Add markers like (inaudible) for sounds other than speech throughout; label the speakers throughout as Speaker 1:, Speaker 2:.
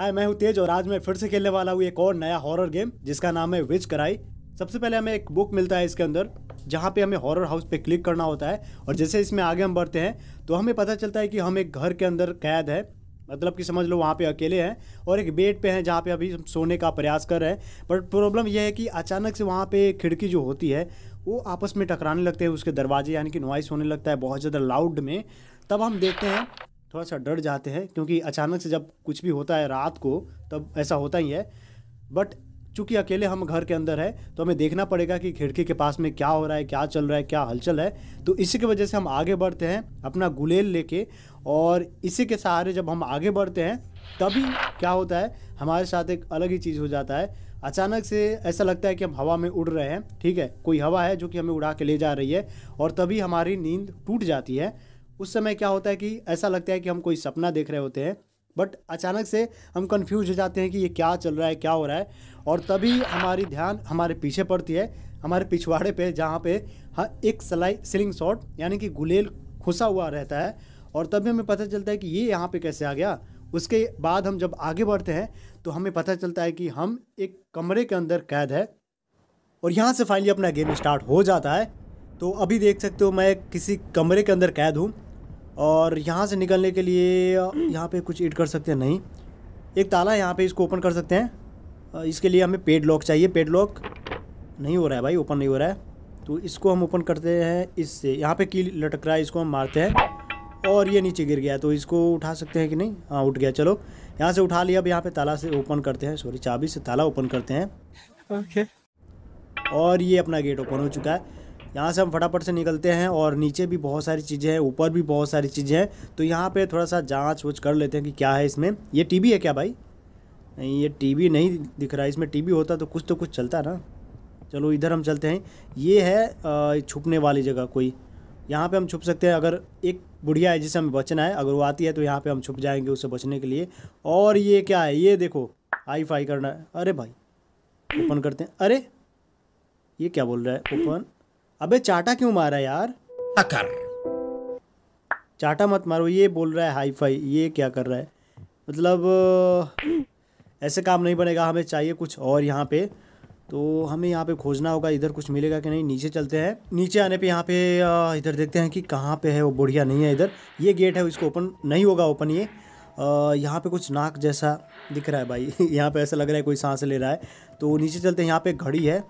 Speaker 1: हाय मैं हूँ तेज और आज मैं फिर से खेलने वाला हूँ एक और नया हॉरर गेम जिसका नाम है विच कराई सबसे पहले हमें एक बुक मिलता है इसके अंदर जहाँ पे हमें हॉरर हाउस पे क्लिक करना होता है और जैसे इसमें आगे हम बढ़ते हैं तो हमें पता चलता है कि हम एक घर के अंदर कैद है मतलब कि समझ लो वहाँ पे अकेले हैं और एक बेड पे हैं जहाँ पे अभी हम सोने का प्रयास कर रहे हैं बट प्रॉब्लम यह है कि अचानक से वहाँ पे खिड़की जो होती है वो आपस में टकराने लगते हैं उसके दरवाजे यानी कि नॉइस होने लगता है बहुत ज़्यादा लाउड में तब हम देखते हैं थोड़ा सा डर जाते हैं क्योंकि अचानक से जब कुछ भी होता है रात को तब ऐसा होता ही है बट चूंकि अकेले हम घर के अंदर है तो हमें देखना पड़ेगा कि खिड़की के पास में क्या हो रहा है क्या चल रहा है क्या हलचल है तो इसी की वजह से हम आगे बढ़ते हैं अपना गुलेल लेके और इसी के सहारे जब हम आगे बढ़ते हैं तभी क्या होता है हमारे साथ एक अलग ही चीज़ हो जाता है अचानक से ऐसा लगता है कि हम हवा में उड़ रहे हैं ठीक है कोई हवा है जो कि हमें उड़ा के ले जा रही है और तभी हमारी नींद टूट जाती है उस समय क्या होता है कि ऐसा लगता है कि हम कोई सपना देख रहे होते हैं बट अचानक से हम कंफ्यूज हो जाते हैं कि ये क्या चल रहा है क्या हो रहा है और तभी हमारी ध्यान हमारे पीछे पड़ती है हमारे पिछवाड़े पे जहाँ पे हाँ एक सलाई सिलिंग शॉट यानी कि गुलेल खुसा हुआ रहता है और तभी हमें पता चलता है कि ये यहाँ पे कैसे आ गया उसके बाद हम जब आगे बढ़ते हैं तो हमें पता चलता है कि हम एक कमरे के अंदर कैद है और यहाँ से फाइनली अपना गेम स्टार्ट हो जाता है तो अभी देख सकते हो मैं किसी कमरे के अंदर कैद हूँ और यहाँ से निकलने के लिए यहाँ पे कुछ ईट कर सकते हैं नहीं एक ताला है यहाँ पे इसको ओपन कर सकते हैं इसके लिए हमें पेड लॉक चाहिए पेड लॉक नहीं हो रहा है भाई ओपन नहीं हो रहा है तो इसको हम ओपन करते हैं इससे यहाँ पे की लटक रहा है इसको हम मारते हैं और ये नीचे गिर गया तो इसको उठा सकते हैं कि नहीं हाँ उठ गया चलो यहाँ से उठा लिया अब यहाँ पे ताला से ओपन करते हैं सॉरी चाबी से ताला ओपन करते हैं ओके okay. और ये अपना गेट ओपन हो चुका है यहाँ से हम फटाफट से निकलते हैं और नीचे भी बहुत सारी चीज़ें हैं ऊपर भी बहुत सारी चीज़ें हैं तो यहाँ पर थोड़ा सा जाँच वूच कर लेते हैं कि क्या है इसमें ये टी है क्या भाई नहीं ये टी नहीं दिख रहा है इसमें टी होता तो कुछ तो कुछ चलता ना चलो इधर हम चलते हैं ये है छुपने वाली जगह कोई यहाँ पे हम छुप सकते हैं अगर एक बुढ़िया है जिसे हमें बचना है अगर वो आती है तो यहाँ पे हम छुप जाएंगे उससे बचने के लिए और ये क्या है ये देखो हाई फाई करना है अरे भाई ओपन करते हैं अरे ये क्या बोल रहा है ओपन अबे चाटा क्यों मारा यार अकर चाटा मत मारो ये बोल रहा है हाई फाई ये क्या कर रहा है मतलब ऐसे काम नहीं बनेगा हमें चाहिए कुछ और यहाँ पे तो हमें यहाँ पे खोजना होगा इधर कुछ मिलेगा कि नहीं नीचे चलते हैं नीचे आने पे यहाँ पे इधर देखते हैं कि कहाँ पे है वो बढ़िया नहीं है इधर ये गेट है इसको ओपन नहीं होगा ओपन ये यहाँ पे कुछ नाक जैसा दिख रहा है भाई (laughs) यहाँ पे ऐसा लग रहा है कोई सांस ले रहा है तो नीचे चलते हैं यहाँ पे घड़ी है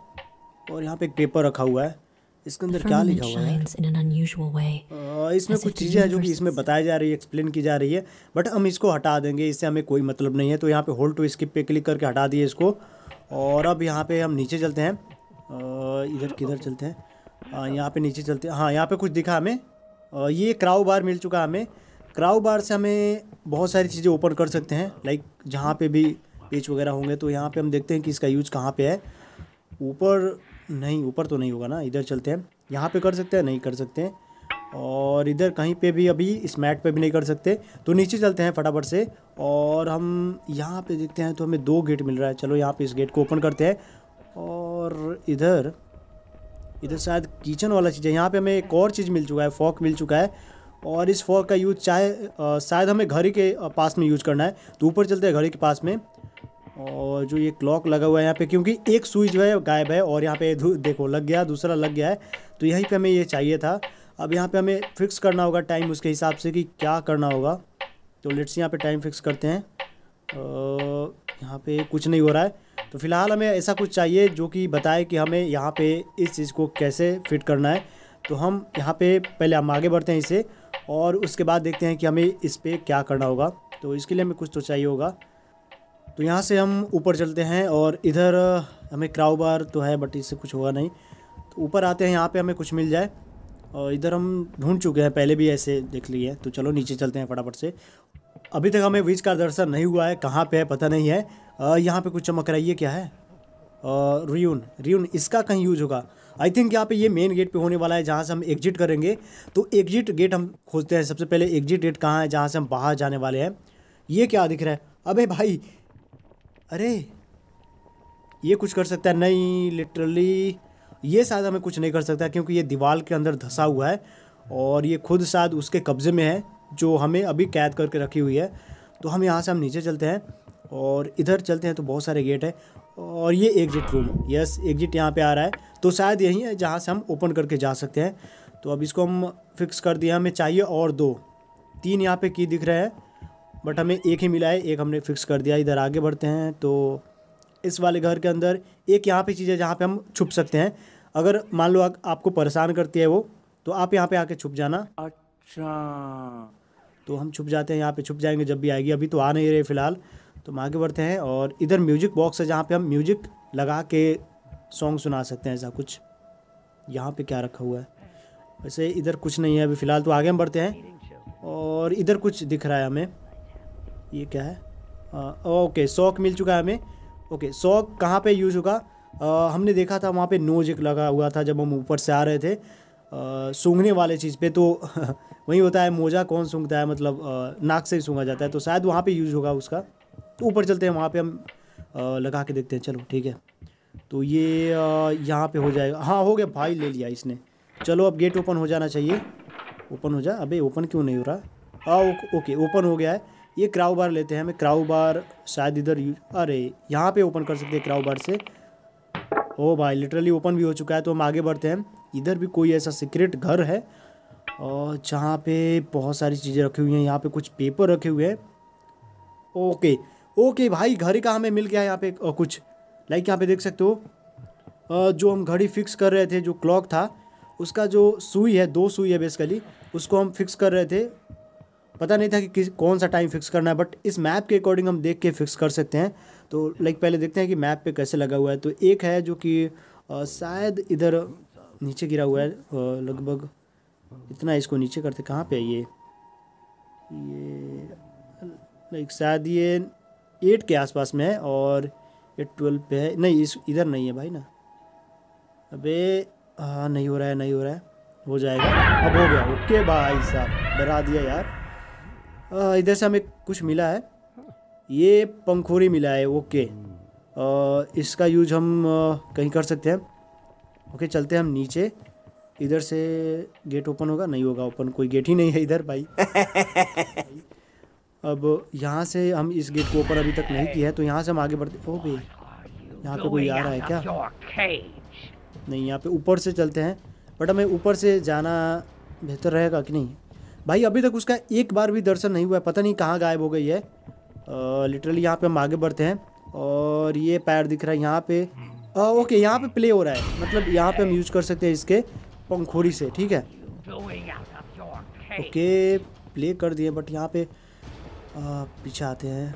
Speaker 1: और यहाँ पे एक पेपर रखा हुआ है इसके अंदर क्या लिखा हुआ है इसमें कुछ चीज़ें हैं जो कि इसमें बताई जा रही है एक्सप्लेन की जा रही है बट हम इसको हटा देंगे इससे हमें कोई मतलब नहीं है तो यहाँ पे होल्ड टू स्किप पे क्लिक करके हटा दिए इसको और अब यहाँ पे हम नीचे चलते हैं इधर किधर चलते हैं यहाँ पे नीचे चलते हैं हाँ यहाँ पे कुछ दिखा हमें ये क्राउ बार मिल चुका हमें क्राउ बार से हमें बहुत सारी चीज़ें ओपन कर सकते हैं लाइक जहाँ पे भी पेज वगैरह होंगे तो यहाँ पे हम देखते हैं कि इसका यूज़ कहाँ पे है ऊपर नहीं ऊपर तो नहीं होगा ना इधर चलते हैं यहाँ पे कर सकते हैं नहीं कर सकते हैं और इधर कहीं पे भी अभी इस मैट पे भी नहीं कर सकते तो नीचे चलते हैं फटाफट से और हम यहाँ पे देखते हैं तो हमें दो गेट मिल रहा है चलो यहाँ पे इस गेट को ओपन करते हैं और इधर इधर शायद किचन वाला चीज़ है यहाँ पे हमें एक और चीज़ मिल चुका है फॉक मिल चुका है और इस फॉक का यूज़ चाहे शायद हमें घड़ी के पास में यूज़ करना है तो ऊपर चलते हैं घड़ी के पास में और जो ये क्लॉक लगा हुआ है यहाँ पे क्योंकि एक सुई जो है गायब है और यहाँ पे देखो लग गया दूसरा लग गया है तो यहीं पे हमें ये चाहिए था अब यहाँ पे हमें फ़िक्स करना होगा टाइम उसके हिसाब से कि क्या करना होगा तो लेट्स यहाँ पे टाइम फिक्स करते हैं यहाँ पे कुछ नहीं हो रहा है तो फिलहाल हमें ऐसा कुछ चाहिए जो कि बताए कि हमें यहाँ पर इस चीज़ को कैसे फिट करना है तो हम यहाँ पर पहले हम आगे बढ़ते हैं इसे और उसके बाद देखते हैं कि हमें इस पर क्या करना होगा तो इसके लिए हमें कुछ तो चाहिए होगा तो यहाँ से हम ऊपर चलते हैं और इधर हमें क्राउ बार तो है बट इससे कुछ होगा नहीं तो ऊपर आते हैं यहाँ पे हमें कुछ मिल जाए और इधर हम ढूंढ चुके हैं पहले भी ऐसे देख लिए तो चलो नीचे चलते हैं फटाफट से अभी तक हमें विज का दर्शन नहीं हुआ है कहाँ पे है पता नहीं है यहाँ पे कुछ चमक रही है क्या है रियून रियून इसका कहीं यूज होगा आई थिंक यहाँ पे ये मेन गेट पे होने वाला है जहाँ से हम एग्जिट करेंगे तो एग्जिट गेट हम खोजते हैं सबसे पहले एग्जिट गेट कहाँ है जहाँ से हम बाहर जाने वाले हैं ये क्या दिख रहा है अबे भाई अरे ये कुछ कर सकता है नहीं लिटरली ये शायद हमें कुछ नहीं कर सकता क्योंकि ये दीवार के अंदर धंसा हुआ है और ये खुद शायद उसके कब्ज़े में है जो हमें अभी कैद करके रखी हुई है तो हम यहाँ से हम नीचे चलते हैं और इधर चलते हैं तो बहुत सारे गेट है और ये एग्जिट रूम यस एग्जिट यहाँ पे आ रहा है तो शायद यही है जहाँ से हम ओपन करके जा सकते हैं तो अब इसको हम फिक्स कर दिया हमें चाहिए और दो तीन यहाँ पे की दिख रहे हैं बट हमें एक ही मिला है एक हमने फिक्स कर दिया इधर आगे बढ़ते हैं तो इस वाले घर के अंदर एक यहाँ पे चीज़ है जहाँ पे हम छुप सकते हैं अगर मान लो आ, आपको परेशान करती है वो तो आप यहाँ पे आके छुप जाना अच्छा तो हम छुप जाते हैं यहाँ पे छुप जाएंगे जब भी आएगी अभी तो आ नहीं रहे फिलहाल तो हम आगे बढ़ते हैं और इधर म्यूजिक बॉक्स है जहाँ पे हम म्यूजिक लगा के सॉन्ग सुना सकते हैं ऐसा कुछ यहाँ पे क्या रखा हुआ है वैसे इधर कुछ नहीं है अभी फ़िलहाल तो आगे हम बढ़ते हैं और इधर कुछ दिख रहा है हमें ये क्या है आ, ओके शौक मिल चुका है हमें ओके शौक कहाँ पे यूज़ होगा हमने देखा था वहाँ पे नोज एक लगा हुआ था जब हम ऊपर से आ रहे थे सूंघने वाले चीज़ पे तो (laughs) वहीं होता है मोजा कौन सूंघता है मतलब आ, नाक से ही सूंघा जाता है तो शायद वहाँ पे यूज़ होगा उसका तो ऊपर चलते हैं वहाँ पर हम आ, लगा के देखते हैं चलो ठीक है तो ये यहाँ पर हो जाएगा हाँ हो गया भाई ले लिया इसने चलो अब गेट ओपन हो जाना चाहिए ओपन हो जा अबे ओपन क्यों नहीं हो रहा आ, ओके ओपन हो गया है ये क्राउ बार लेते हैं हमें क्राउ बार शायद इधर अरे यहाँ पे ओपन कर सकते हैं क्राउ बार से ओ भाई लिटरली ओपन भी हो चुका है तो हम आगे बढ़ते हैं इधर भी कोई ऐसा सीक्रेट घर है और जहाँ पे बहुत सारी चीज़ें रखी हुई हैं यहाँ पे कुछ पेपर रखे हुए हैं ओके ओके भाई घड़ी का हमें मिल गया है यहाँ पे कुछ लाइक यहाँ पे देख सकते हो जो हम घड़ी फिक्स कर रहे थे जो क्लॉक था उसका जो सुई है दो सुई है बेसिकली उसको हम फिक्स कर रहे थे पता नहीं था कि किस कौन सा टाइम फिक्स करना है बट इस मैप के अकॉर्डिंग हम देख के फिक्स कर सकते हैं तो लाइक पहले देखते हैं कि मैप पे कैसे लगा हुआ है तो एक है जो कि शायद इधर नीचे गिरा हुआ है लगभग इतना इसको नीचे करते कहाँ पे है ये ये लाइक शायद ये एट के आसपास में है और ये ट्वेल्व पे है नहीं इस इधर नहीं है भाई ना अबे हाँ नहीं हो रहा है नहीं हो रहा है हो जाएगा अब हो गया ओके भाई साहब डरा दिया यार इधर से हमें कुछ मिला है ये पंखोरी मिला है ओके इसका यूज हम कहीं कर सकते हैं ओके चलते हैं हम नीचे इधर से गेट ओपन होगा नहीं होगा ओपन कोई गेट ही नहीं है इधर भाई अब यहाँ से हम इस गेट को ओपन अभी तक नहीं किया है तो यहाँ से हम आगे बढ़ते ओ भाई यहाँ पे कोई आ रहा है क्या नहीं यहाँ पे ऊपर से चलते हैं बट हमें ऊपर से जाना बेहतर रहेगा कि नहीं भाई अभी तक उसका एक बार भी दर्शन नहीं हुआ है पता नहीं कहाँ गायब हो गई है लिटरली यहाँ पे हम आगे बढ़ते हैं और ये पैर दिख रहा है यहाँ पे आ, ओके यहाँ पे प्ले हो रहा है मतलब यहाँ पे हम यूज कर सकते हैं इसके पंखोड़ी से ठीक है ओके प्ले कर दिए बट यहाँ पे पीछे आते हैं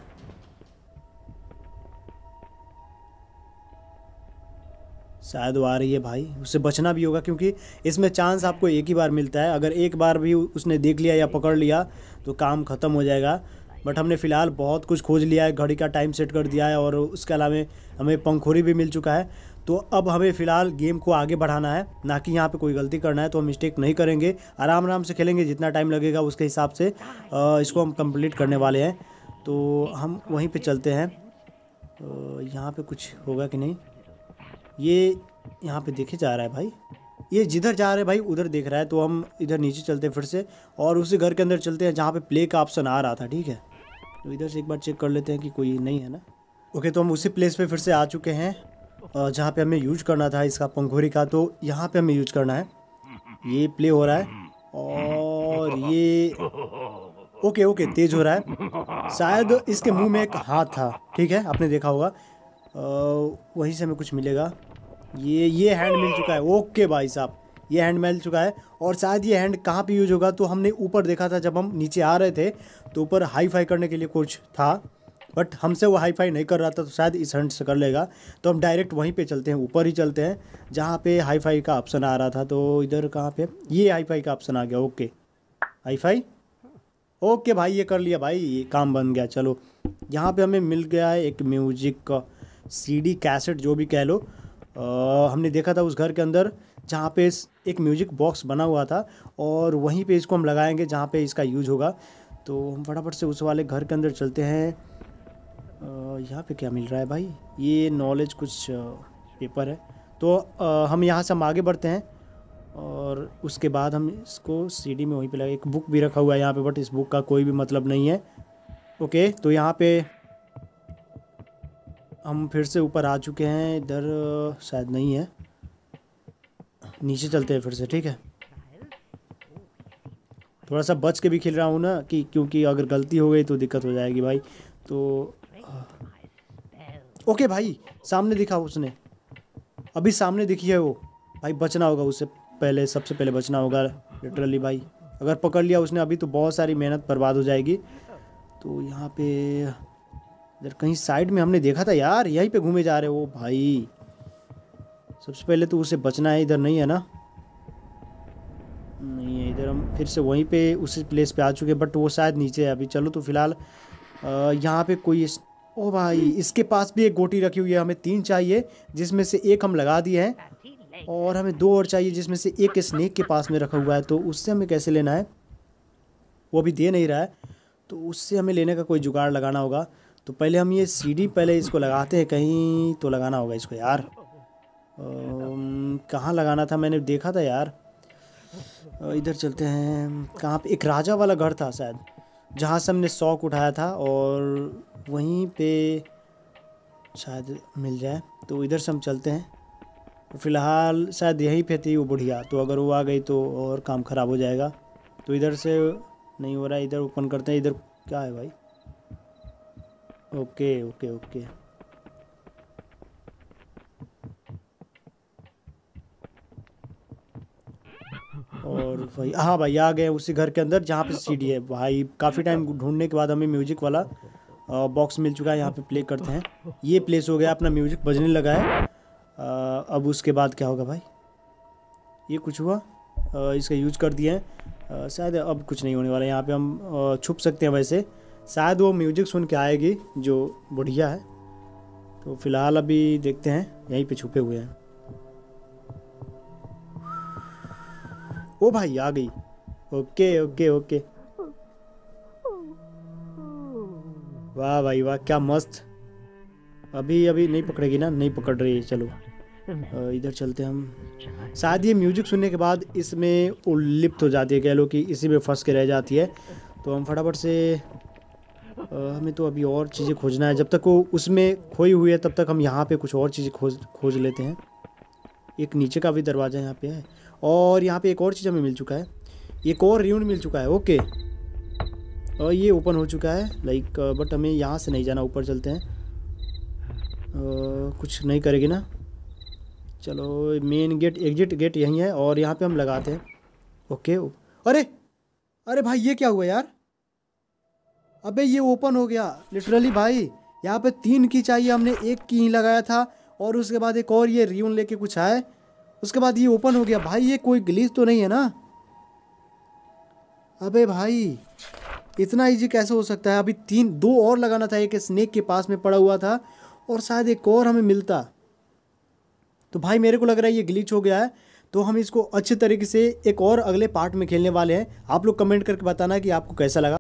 Speaker 1: शायद वो आ रही है भाई उससे बचना भी होगा क्योंकि इसमें चांस आपको एक ही बार मिलता है अगर एक बार भी उसने देख लिया या पकड़ लिया तो काम ख़त्म हो जाएगा बट हमने फ़िलहाल बहुत कुछ खोज लिया है घड़ी का टाइम सेट कर दिया है और उसके अलावा हमें पंखोरी भी मिल चुका है तो अब हमें फ़िलहाल गेम को आगे बढ़ाना है ना कि यहाँ पे कोई गलती करना है तो हम मिस्टेक नहीं करेंगे आराम आराम से खेलेंगे जितना टाइम लगेगा उसके हिसाब से इसको हम कंप्लीट करने वाले हैं तो हम वहीं पे चलते हैं यहाँ पे कुछ होगा कि नहीं ये यहाँ पे देखे जा रहा है भाई ये जिधर जा रहा है भाई उधर देख रहा है तो हम इधर नीचे चलते हैं फिर से और उसी घर के अंदर चलते हैं जहाँ पे प्ले का ऑप्शन आ रहा था ठीक है तो इधर से एक बार चेक कर लेते हैं कि कोई नहीं है ना ओके तो हम उसी प्लेस पे फिर से आ चुके हैं जहाँ पे हमें यूज करना था इसका पंखोरी का तो यहाँ पे हमें यूज करना है ये प्ले हो रहा है और ये ओके ओके तेज हो रहा है शायद इसके मुंह में एक हाथ था ठीक है आपने देखा होगा वहीं से हमें कुछ मिलेगा ये ये हैंड मिल चुका है ओके भाई साहब ये हैंड मिल चुका है और शायद ये हैंड कहाँ पे यूज होगा तो हमने ऊपर देखा था जब हम नीचे आ रहे थे तो ऊपर हाई फाई करने के लिए कुछ था बट हमसे वो हाई फाई नहीं कर रहा था तो शायद इस हैंड से कर लेगा तो हम डायरेक्ट वहीं पे चलते हैं ऊपर ही चलते हैं जहाँ पे हाई फाई का ऑप्शन आ रहा था तो इधर कहाँ पे ये हाई फाई का ऑप्शन आ गया ओके हाई फाई ओके भाई ये कर लिया भाई ये काम बन गया चलो यहाँ पे हमें मिल गया है एक म्यूजिक का सीडी कैसेट जो भी कह लो आ, हमने देखा था उस घर के अंदर जहाँ पे एक म्यूजिक बॉक्स बना हुआ था और वहीं पे इसको हम लगाएंगे जहाँ पे इसका यूज होगा तो हम फटाफट से उस वाले घर के अंदर चलते हैं यहाँ पे क्या मिल रहा है भाई ये नॉलेज कुछ पेपर है तो आ, हम यहाँ से हम आगे बढ़ते हैं और उसके बाद हम इसको सीडी में वहीं पे लगा एक बुक भी रखा हुआ है यहाँ पे बट इस बुक का कोई भी मतलब नहीं है ओके तो यहाँ पे हम फिर से ऊपर आ चुके हैं इधर शायद नहीं है नीचे चलते हैं फिर से ठीक है थोड़ा सा बच के भी खेल रहा हूँ ना कि क्योंकि अगर गलती हो गई तो दिक्कत हो जाएगी भाई तो ओके भाई सामने दिखा उसने अभी सामने दिखी है वो भाई बचना होगा उससे पहले सबसे पहले बचना होगा लिटरली भाई अगर पकड़ लिया उसने अभी तो बहुत सारी मेहनत बर्बाद हो जाएगी तो यहाँ पे इधर कहीं साइड में हमने देखा था यार यहीं पे घूमे जा रहे हो भाई सबसे पहले तो उसे बचना है इधर नहीं है ना नहीं है इधर हम फिर से वहीं पे उसी प्लेस पे आ चुके हैं बट वो शायद नीचे है अभी चलो तो फिलहाल यहाँ पे कोई इस... ओ भाई इसके पास भी एक गोटी रखी हुई है हमें तीन चाहिए जिसमें से एक हम लगा दिए हैं और हमें दो और चाहिए जिसमें से एक स्नेक के पास में रखा हुआ है तो उससे हमें कैसे लेना है वो अभी दे नहीं रहा है तो उससे हमें लेने का कोई जुगाड़ लगाना होगा तो पहले हम ये सीडी पहले इसको लगाते हैं कहीं तो लगाना होगा इसको यार कहाँ लगाना था मैंने देखा था यार इधर चलते हैं कहाँ पे एक राजा वाला घर था शायद जहाँ से हमने शौक उठाया था और वहीं पे शायद मिल जाए तो इधर से हम चलते हैं तो फ़िलहाल शायद यहीं पे थी वो बुढ़िया तो अगर वो आ गई तो और काम ख़राब हो जाएगा तो इधर से नहीं हो रहा है इधर ओपन करते हैं इधर क्या है भाई ओके ओके ओके और भाई हाँ भाई आ गए उसी घर के अंदर जहाँ पे सीडी है भाई काफ़ी टाइम ढूंढने के बाद हमें म्यूजिक वाला बॉक्स मिल चुका है यहाँ पे प्ले करते हैं ये प्लेस हो गया अपना म्यूजिक बजने लगा है आ, अब उसके बाद क्या होगा भाई ये कुछ हुआ आ, इसका यूज कर दिया है शायद अब कुछ नहीं होने वाला यहाँ पे हम छुप सकते हैं वैसे शायद वो म्यूजिक सुन के आएगी जो बुढ़िया है तो फिलहाल अभी देखते हैं यहीं पे छुपे हुए हैं ओ भाई आ गई ओके ओके ओके वाह भाई वाह क्या मस्त अभी अभी नहीं पकड़ेगी ना नहीं पकड़ रही है चलो इधर चलते हम शायद ये म्यूजिक सुनने के बाद इसमें उल्लिप्त हो जाती है कह लो कि इसी में फंस के रह जाती है तो हम फटाफट से हमें तो अभी और चीज़ें खोजना है जब तक वो उसमें खोई हुई है तब तक हम यहाँ पे कुछ और चीज़ें खोज खोज लेते हैं एक नीचे का भी दरवाज़ा यहाँ पे है और यहाँ पे एक और चीज़ हमें मिल चुका है एक और रिउंड मिल चुका है ओके और ये ओपन हो चुका है लाइक बट हमें यहाँ से नहीं जाना ऊपर चलते हैं आ, कुछ नहीं करेगी ना चलो मेन गेट एग्जिट गेट यहीं है और यहाँ पर हम लगाते हैं ओके अरे अरे भाई ये क्या हुआ यार अबे ये ओपन हो गया लिटरली भाई यहाँ पे तीन की चाहिए हमने एक की ही लगाया था और उसके बाद एक और ये रियून लेके कुछ आए उसके बाद ये ओपन हो गया भाई ये कोई ग्लीच तो नहीं है ना अबे भाई इतना इजी कैसे हो सकता है अभी तीन दो और लगाना था एक स्नेक के पास में पड़ा हुआ था और शायद एक और हमें मिलता तो भाई मेरे को लग रहा है ये ग्लिच हो गया है तो हम इसको अच्छे तरीके से एक और अगले पार्ट में खेलने वाले हैं आप लोग कमेंट करके बताना कि आपको कैसा लगा